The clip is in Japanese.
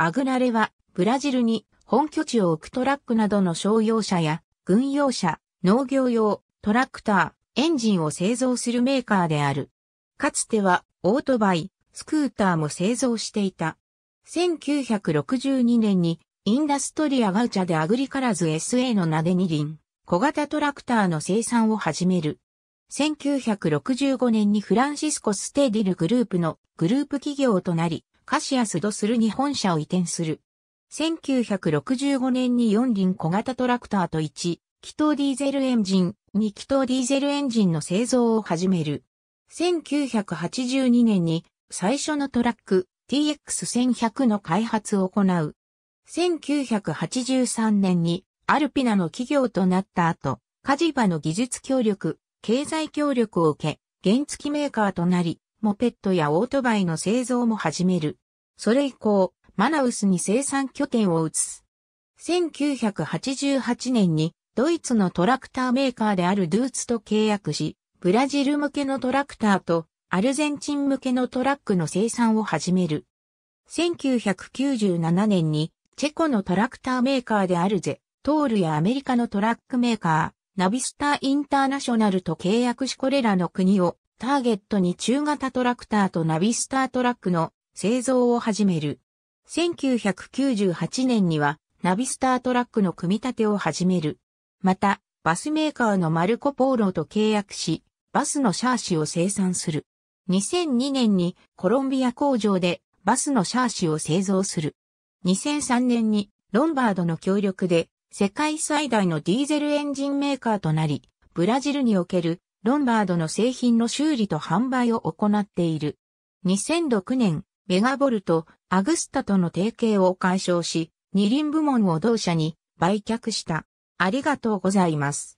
アグナレは、ブラジルに本拠地を置くトラックなどの商用車や軍用車、農業用、トラクター、エンジンを製造するメーカーである。かつては、オートバイ、スクーターも製造していた。1962年に、インダストリアガウチャでアグリカラズ SA の名で二輪、小型トラクターの生産を始める。1965年にフランシスコ・ステディルグループのグループ企業となり、カシアスドスルに本社を移転する。1965年に4輪小型トラクターと1、気筒ディーゼルエンジン、2気筒ディーゼルエンジンの製造を始める。1982年に最初のトラック TX1100 の開発を行う。1983年にアルピナの企業となった後、カジバの技術協力、経済協力を受け、原付メーカーとなり、モペットやオートバイの製造も始める。それ以降、マナウスに生産拠点を移す。1988年にドイツのトラクターメーカーであるドゥーツと契約し、ブラジル向けのトラクターとアルゼンチン向けのトラックの生産を始める。1997年にチェコのトラクターメーカーであるゼ、トールやアメリカのトラックメーカー、ナビスターインターナショナルと契約しこれらの国をターゲットに中型トラクターとナビスタートラックの製造を始める。1998年にはナビスタートラックの組み立てを始める。また、バスメーカーのマルコ・ポーロと契約し、バスのシャーシを生産する。2002年にコロンビア工場でバスのシャーシを製造する。2003年にロンバードの協力で世界最大のディーゼルエンジンメーカーとなり、ブラジルにおけるロンバードの製品の修理と販売を行っている。2006年、メガボルト、アグスタとの提携を解消し、二輪部門を同社に売却した。ありがとうございます。